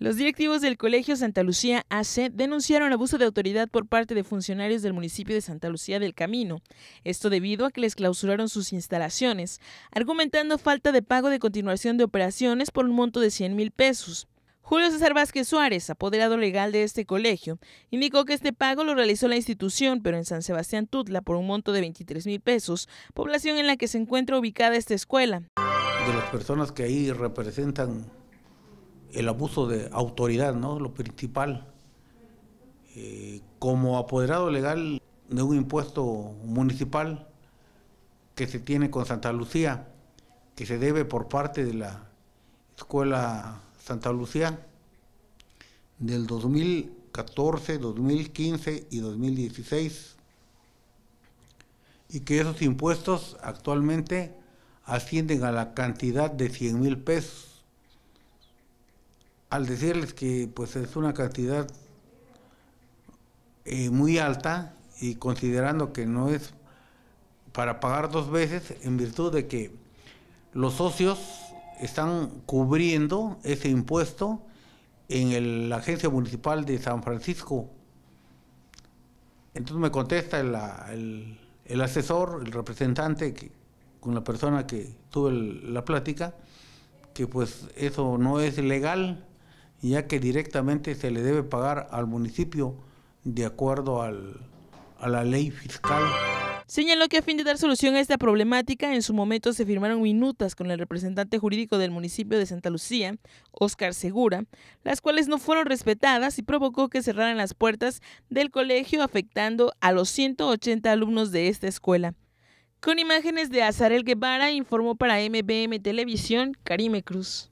Los directivos del Colegio Santa Lucía AC denunciaron abuso de autoridad por parte de funcionarios del municipio de Santa Lucía del Camino, esto debido a que les clausuraron sus instalaciones, argumentando falta de pago de continuación de operaciones por un monto de 100 mil pesos. Julio César Vázquez Suárez, apoderado legal de este colegio, indicó que este pago lo realizó la institución, pero en San Sebastián Tutla por un monto de 23 mil pesos, población en la que se encuentra ubicada esta escuela. De las personas que ahí representan el abuso de autoridad, ¿no? Lo principal. Eh, como apoderado legal de un impuesto municipal que se tiene con Santa Lucía, que se debe por parte de la Escuela Santa Lucía del 2014, 2015 y 2016, y que esos impuestos actualmente ascienden a la cantidad de 100 mil pesos al decirles que pues es una cantidad eh, muy alta y considerando que no es para pagar dos veces en virtud de que los socios están cubriendo ese impuesto en la agencia municipal de San Francisco. Entonces me contesta el, asesor, el representante con la persona que tuve la plática, que pues eso no es legal ya que directamente se le debe pagar al municipio de acuerdo a la ley fiscal. Señaló que a fin de dar solución a esta problemática, en su momento se firmaron minutas con el representante jurídico del municipio de Santa Lucía, Óscar Segura, las cuales no fueron respetadas y provocó que cerraran las puertas del colegio afectando a los 180 alumnos de esta escuela. Con imágenes de Azarel Guevara, informó para MBM Televisión Karime Cruz.